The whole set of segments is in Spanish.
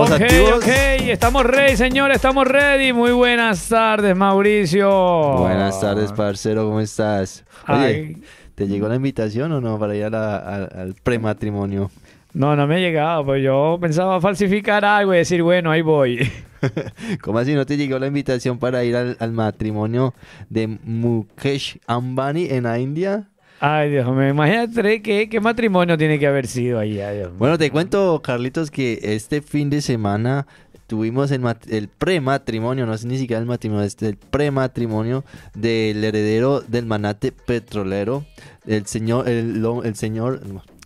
Ok, Ok, estamos ready, señor, estamos ready. Muy buenas tardes, Mauricio. Buenas tardes, parcero, ¿cómo estás? ¿te llegó la invitación o no para ir al prematrimonio? No, no me ha llegado, pues yo pensaba falsificar algo y decir, bueno, ahí voy. ¿Cómo así no te llegó la invitación para ir al, al matrimonio de Mukesh Ambani en la India? Ay, Dios, me imagino qué, qué matrimonio tiene que haber sido ahí. Bueno, te cuento, Carlitos, que este fin de semana tuvimos el, el prematrimonio, no es ni siquiera el matrimonio, es este, el prematrimonio del heredero del manate petrolero, el señor, el, señor,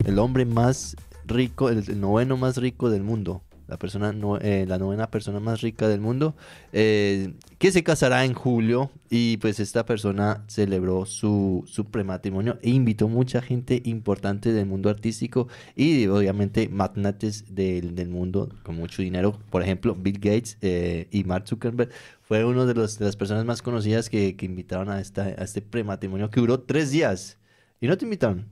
el hombre más rico, el noveno más rico del mundo la, persona no, eh, la novena persona más rica del mundo, eh, que se casará en julio y pues esta persona celebró su, su prematrimonio e invitó mucha gente importante del mundo artístico y obviamente magnates del, mundo con mucho dinero, por ejemplo Bill Gates eh, y Mark Zuckerberg fue uno de, los, de las personas más conocidas que, que invitaron a, esta, a este prematrimonio que duró tres días y no te invitaron.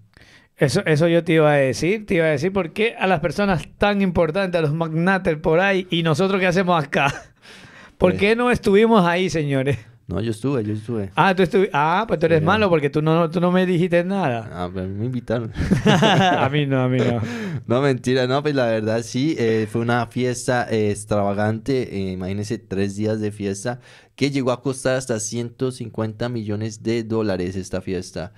Eso, eso yo te iba a decir, te iba a decir por qué a las personas tan importantes, a los magnates por ahí, y nosotros qué hacemos acá. ¿Por pues qué no estuvimos ahí, señores? No, yo estuve, yo estuve. Ah, tú estuviste. Ah, pues tú eres malo porque tú no, tú no me dijiste nada. Ah, pues me invitaron. a mí no, a mí no. no, mentira, no, pues la verdad sí, eh, fue una fiesta eh, extravagante, eh, imagínense tres días de fiesta, que llegó a costar hasta 150 millones de dólares esta fiesta.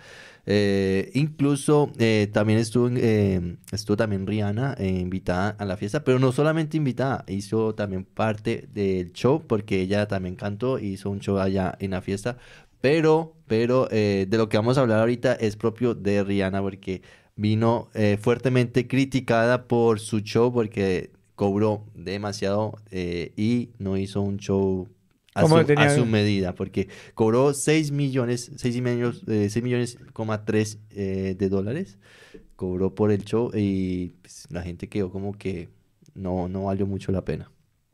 Eh, incluso eh, también em, estuvo, también Rihanna eh, invitada a la fiesta, pero no solamente invitada, hizo también parte del show porque ella también cantó, hizo un show allá en la fiesta, pero, pero de lo que vamos a hablar ahorita es propio de Rihanna porque vino fuertemente criticada por su show porque cobró demasiado y no hizo un show a, su, medida, porque cobró 6 millones, 6 y medio, 6 millones, 3 eh, eh, de dólares, cobró por el show y pues, la gente quedó como que no, no valió mucho la pena.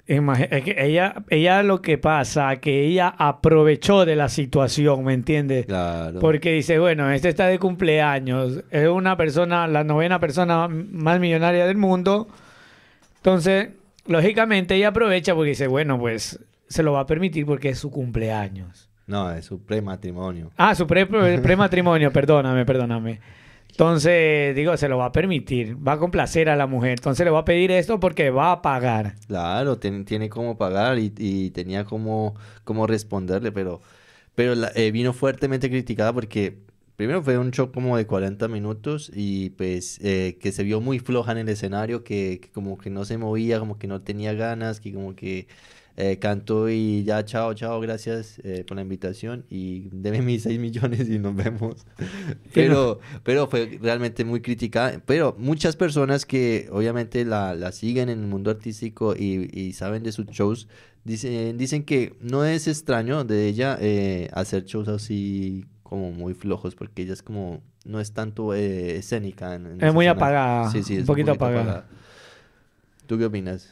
que ella, ella lo que pasa, que ella aprovechó de la situación, ¿me entiendes? Claro. Porque dice, bueno, este está de cumpleaños, es una persona, la novena persona más millonaria del mundo. Entonces, lógicamente ella aprovecha porque dice, bueno, pues se lo va a permitir porque es su cumpleaños. No, es su prematrimonio. Ah, su pre prematrimonio, perdóname, perdóname. Entonces, digo, se lo va a permitir, va a complacer a la mujer. Entonces le va a pedir esto porque va a pagar. Claro, tiene, tiene cómo pagar y, tenía cómo, responderle, pero, pero eh, vino fuertemente criticada porque primero fue un show como de 40 minutos y pues eh, que se vio muy floja en el escenario, que, como que no se movía, como que no tenía ganas, que como que ...cantó eh, canto y ya, chao, chao, gracias eh, por la invitación y deme mis 6 millones y nos vemos. pero, pero fue realmente muy criticada. Pero muchas personas que obviamente la, la siguen en el mundo artístico y, saben de sus shows, dicen, dicen que no es extraño de ella eh, hacer shows así como muy flojos porque ella es como, no es tanto escénica. es muy apagada. un poquito, apagada. ¿Tú qué opinas?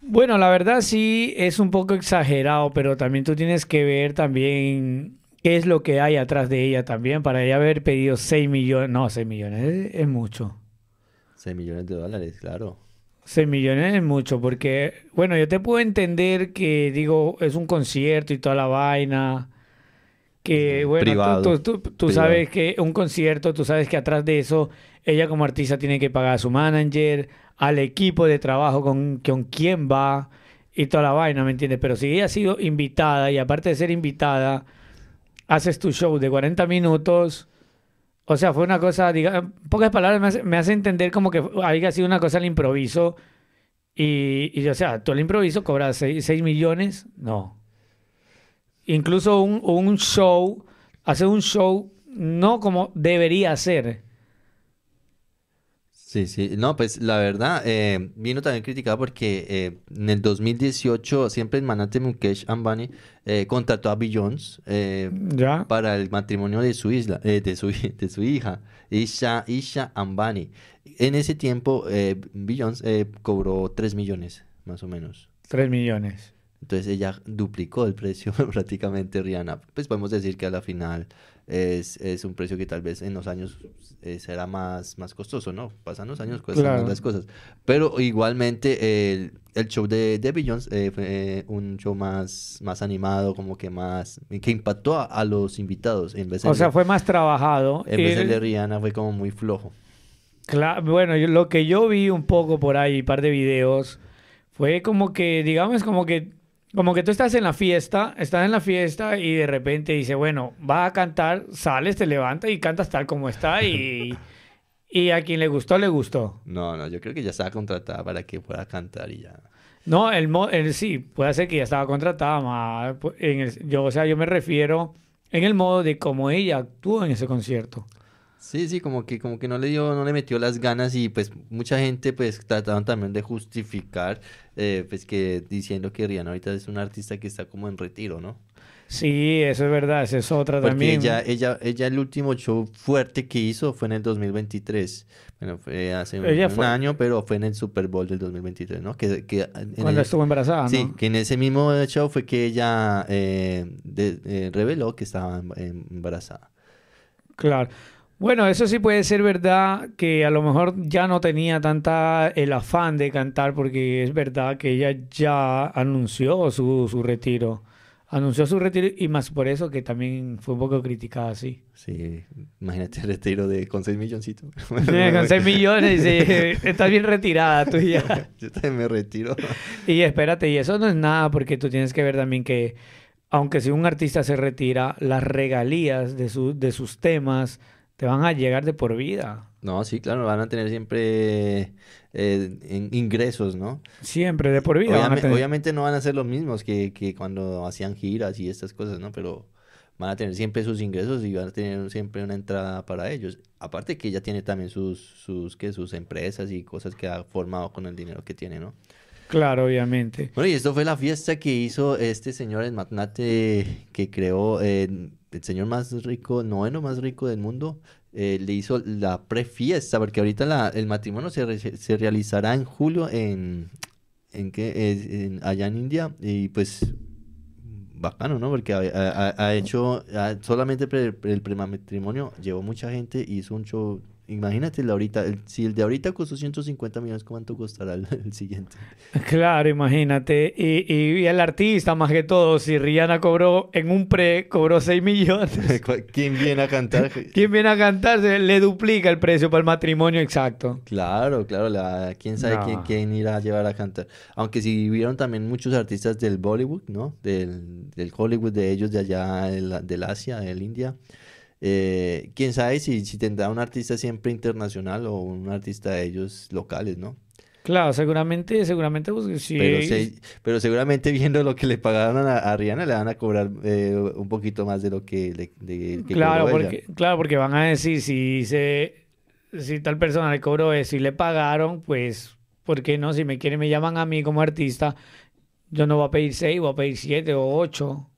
Bueno, la verdad sí es un poco exagerado, pero también tú tienes que ver también qué es lo que hay atrás de ella también, para ella haber pedido 6 millones, no, 6 millones es, mucho. 6 millones de dólares, claro. 6 millones es mucho, porque, bueno, yo te puedo entender que, digo, es un concierto y toda la vaina, que, bueno, tú sabes que un concierto, tú sabes que atrás de eso ella como artista tiene que pagar a su manager, al equipo de trabajo con, con quién va y toda la vaina, ¿me entiendes? Pero si ella ha sido invitada y aparte de ser invitada, haces tu show de 40 minutos. O sea, fue una cosa, diga, pocas palabras me hace, entender como que había sido una cosa al improviso. Y, o sea, tú al improviso cobras 6, millones, no. Incluso un, show, hace un show no como debería ser. Sí, sí, no, pues la verdad, eh, vino también criticada porque eh, en el 2018, siempre en Manate Mukesh Ambani eh, contrató a Billions eh, para el matrimonio de su, isla, de de su hija, Isha, Isha Ambani. En ese tiempo, Billions cobró 3 millones, más o menos. 3 millones. Entonces ella duplicó el precio prácticamente Rihanna. Pues podemos decir que a la final es, es, un precio que tal vez en los años eh, será más, más costoso, ¿no? Pasan los años, cuestan las cosas. Pero igualmente el, el, show de, de Billions eh, fue un show más, más animado, como que más, que impactó a, los invitados. En vez o sea, fue más trabajado. En vez de Rihanna fue como muy flojo. Claro, bueno, lo que yo vi un poco por ahí, un par de videos, fue como que, digamos, como que como que tú estás en la fiesta, estás en la fiesta y de repente dice, bueno, va a cantar, sales, te levantas y cantas tal como está y, y a quien le gustó, le gustó. No, no, yo creo que ya estaba contratada para que pueda cantar y ya. No, el, el sí, puede ser que ya estaba contratada, en yo, o sea, yo me refiero en el modo de cómo ella actuó en ese concierto. Sí, sí, como que, como que no le dio, no le metió las ganas y pues mucha gente pues trataban también de justificar eh, pues que diciendo que Rihanna ahorita es una artista que está como en retiro, ¿no? Sí, eso es verdad, esa es otra Porque también. Ella, ella, ella el último show fuerte que hizo fue en el 2023. Bueno, fue hace un, año, pero fue en el Super Bowl del 2023, ¿no? Que, Cuando estuvo embarazada, ¿no? Sí, que en ese mismo show fue que ella eh, eh, reveló que estaba em, em, embarazada. Claro. Bueno, eso sí puede ser verdad que a lo mejor ya no tenía tanta el afán de cantar porque es verdad que ella ya anunció su, retiro. Anunció su retiro y más por eso que también fue un poco criticada, sí. Sí, imagínate el retiro de con seis milloncitos. Sí, con 6 millones, sí. estás bien retirada tú ya. Yo también me retiro. Y espérate, y eso no es nada porque tú tienes que ver también que aunque si un artista se retira, las regalías de, su, de sus temas te van a llegar de por vida. No, sí, claro, van a tener siempre eh, ingresos, ¿no? Siempre, de por vida. Obviamente, no van a ser los mismos que, cuando hacían giras y estas cosas, ¿no? Pero van a tener siempre sus ingresos y van a tener siempre una entrada para ellos. Aparte que ella tiene también sus, sus, ¿qué? sus empresas y cosas que ha formado con el dinero que tiene, ¿no? Claro, obviamente. Bueno, y esto fue la fiesta que hizo este señor, el magnate que creó... Eh, el señor más rico, noveno más rico del mundo, eh, le hizo la prefiesta, porque ahorita el matrimonio se, realizará en julio en, en, qué allá en India y pues bacano, ¿no? Porque ha, hecho, solamente el prematrimonio llevó mucha gente y hizo un show Imagínate, ahorita, si el de ahorita costó 150 millones, ¿cuánto costará el, siguiente? Claro, imagínate. Y, el artista, más que todo, si Rihanna cobró en un pre, cobró 6 millones. ¿Quién viene a cantar? ¿Quién viene a cantar? Le duplica el precio para el matrimonio exacto. Claro, claro, la, quién sabe quién, irá a llevar a cantar. Aunque si vieron también muchos artistas del Bollywood, ¿no? Del, del Hollywood, de ellos de allá, del Asia, del India eh, quién sabe si, tendrá un artista siempre internacional o un artista de ellos locales, ¿no? Claro, seguramente, seguramente pues, sí. pero, seguramente viendo lo que le pagaron a, Rihanna le van a cobrar eh, un poquito más de lo que le claro, porque, claro, porque van a decir si se, si tal persona le cobró eso y le pagaron, pues, ¿por qué no? Si me quieren, me llaman a mí como artista, yo no voy a pedir seis, voy a pedir siete o ocho.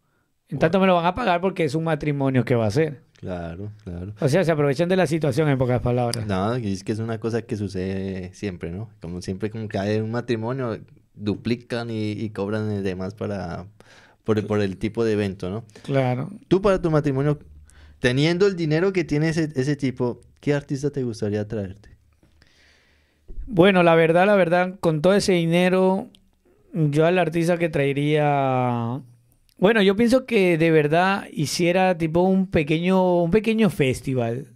En tanto me lo van a pagar porque es un matrimonio que va a ser. Claro, claro. O sea, se aprovechan de la situación en pocas palabras. No, es que es una cosa que sucede siempre, ¿no? Como siempre, como cae un matrimonio, duplican y, cobran el demás para, por, el tipo de evento, ¿no? Claro. Tú para tu matrimonio, teniendo el dinero que tiene ese, ese tipo, ¿qué artista te gustaría traerte? Bueno, la verdad, la verdad, con todo ese dinero, yo al artista que traería bueno, yo pienso que de verdad hiciera tipo un pequeño, un pequeño festival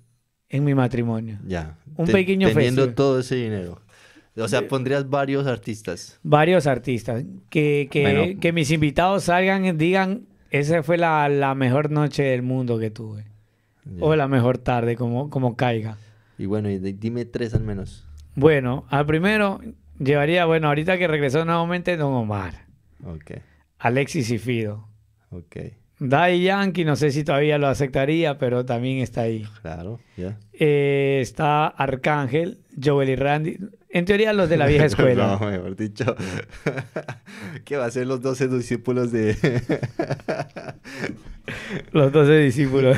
en mi matrimonio. Ya. Un pequeño teniendo todo ese dinero. O sea, pondrías varios artistas. Varios artistas. Que, mis invitados salgan y digan, esa fue la, mejor noche del mundo que tuve. O la mejor tarde, como, como caiga. Y bueno, dime tres al menos. Bueno, al primero llevaría, bueno, ahorita que regresó nuevamente Don Omar. Ok. Alexis y Fido. Ok. Dai Yankee, no sé si todavía lo aceptaría, pero también está ahí. Claro, ya. Eh, está Arcángel, Joel y Randy. En teoría, los de la vieja escuela. no, mejor dicho. ¿Qué va a ser los 12 discípulos de. los 12 discípulos.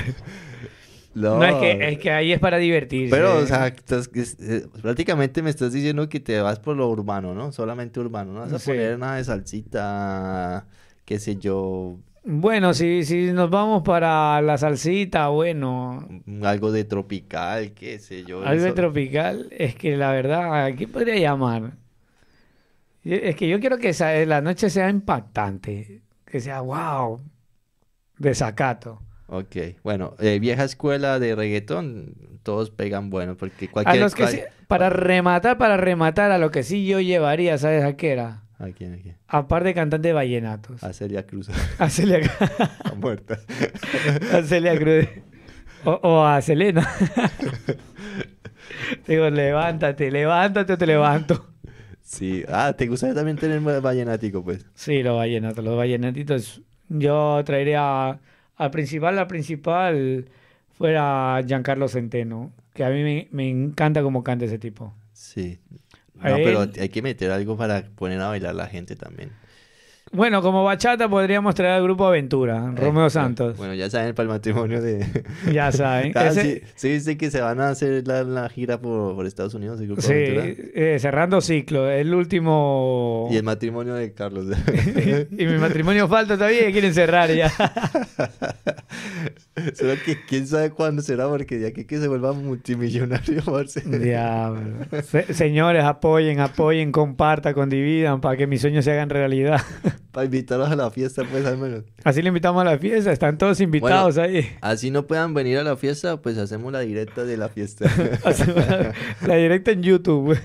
No, es, que, es, que, ahí es para divertirse. Pero, o sea, eh, prácticamente me estás diciendo que te vas por lo urbano, ¿no? Solamente urbano. No vas a poner nada de salsita, qué sé yo, bueno, si, si nos vamos para la salsita, bueno. Algo de tropical, qué sé yo. Algo de tropical, es que la verdad, ¿a ¿qué podría llamar? Es que yo quiero que eh, la noche sea impactante, que sea wow, desacato. Ok, bueno, eh, vieja escuela de reggaetón, todos pegan bueno, porque cualquier... para rematar, para rematar, a lo que sí yo llevaría, ¿sabes a qué era? ¿A quién? ¿A quién? Aparte de cantante de vallenatos. A Celia Cruz. A Celia Cruz. muerta. a Celia Cruz. O, a Selena. Digo, levántate, levántate o te levanto. Sí. Ah, ¿te gusta también tener vallenatico, pues? Sí, los vallenatos. Los vallenatitos. Yo traería al principal, la principal fuera Giancarlo Centeno, que a mí me, encanta como canta ese tipo. Sí, no, pero hay que meter algo para poner a bailar la gente también. Bueno, como bachata podríamos traer al grupo Aventura, eh, Romeo Santos. bueno, ya saben para el matrimonio de... Ya saben. Ah, sí, que se van a hacer la, gira por, Estados Unidos, sí, eh, cerrando ciclo, el último... Y el matrimonio de Carlos. y mi matrimonio falta todavía quieren cerrar ya. Solo que quién sabe cuándo será, porque de aquí que se vuelva multimillonario, Marcel. señores, apoyen, apoyen, compartan, condividan para que mis sueños se hagan realidad. para invitarlos a la fiesta, pues al menos. Así le invitamos a la fiesta, están todos invitados ahí. Así no puedan venir a la fiesta, pues hacemos la directa de la fiesta. la, directa en YouTube.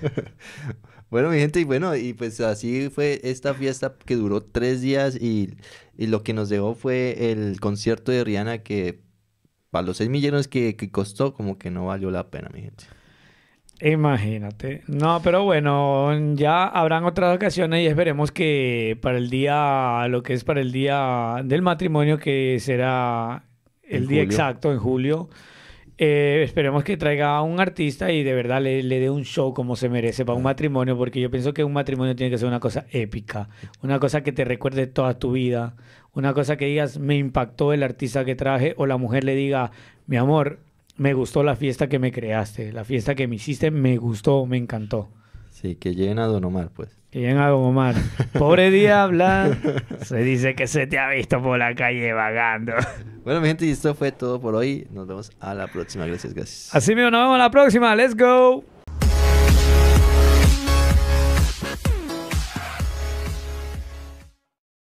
Bueno, mi gente, y bueno, y pues así fue esta fiesta que duró tres días y, y, lo que nos dejó fue el concierto de Rihanna que para los 6 millones que, que, costó, como que no valió la pena, mi gente. Imagínate. No, pero bueno, ya habrán otras ocasiones y esperemos que para el día, lo que es para el día del matrimonio, que será el día exacto, en julio, eh, esperemos que traiga a un artista y de verdad le, le dé un show como se merece para un matrimonio, porque yo pienso que un matrimonio tiene que ser una cosa épica, una cosa que te recuerde toda tu vida, una cosa que digas, me impactó el artista que traje, o la mujer le diga, mi amor, me gustó la fiesta que me creaste, la fiesta que me hiciste, me gustó, me encantó. Sí, que lleguen a Don Omar, pues. Que lleguen a Don Omar. Pobre diabla. Se dice que se te ha visto por la calle vagando. Bueno, mi gente, y esto fue todo por hoy. Nos vemos a la próxima. Gracias, gracias. Así mismo, nos vemos a la próxima. Let's go.